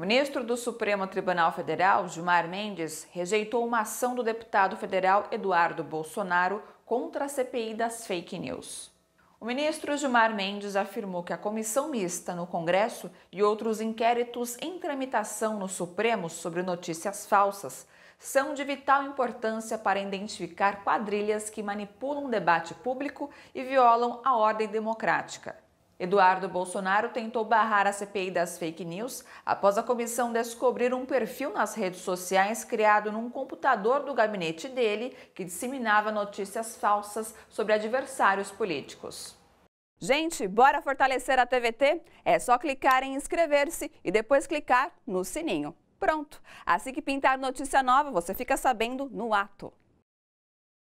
O ministro do Supremo Tribunal Federal, Gilmar Mendes, rejeitou uma ação do deputado federal Eduardo Bolsonaro contra a CPI das fake news. O ministro Gilmar Mendes afirmou que a comissão mista no Congresso e outros inquéritos em tramitação no Supremo sobre notícias falsas são de vital importância para identificar quadrilhas que manipulam o debate público e violam a ordem democrática. Eduardo Bolsonaro tentou barrar a CPI das fake news após a comissão descobrir um perfil nas redes sociais criado num computador do gabinete dele que disseminava notícias falsas sobre adversários políticos. Gente, bora fortalecer a TVT? É só clicar em inscrever-se e depois clicar no sininho. Pronto! Assim que pintar notícia nova, você fica sabendo no ato.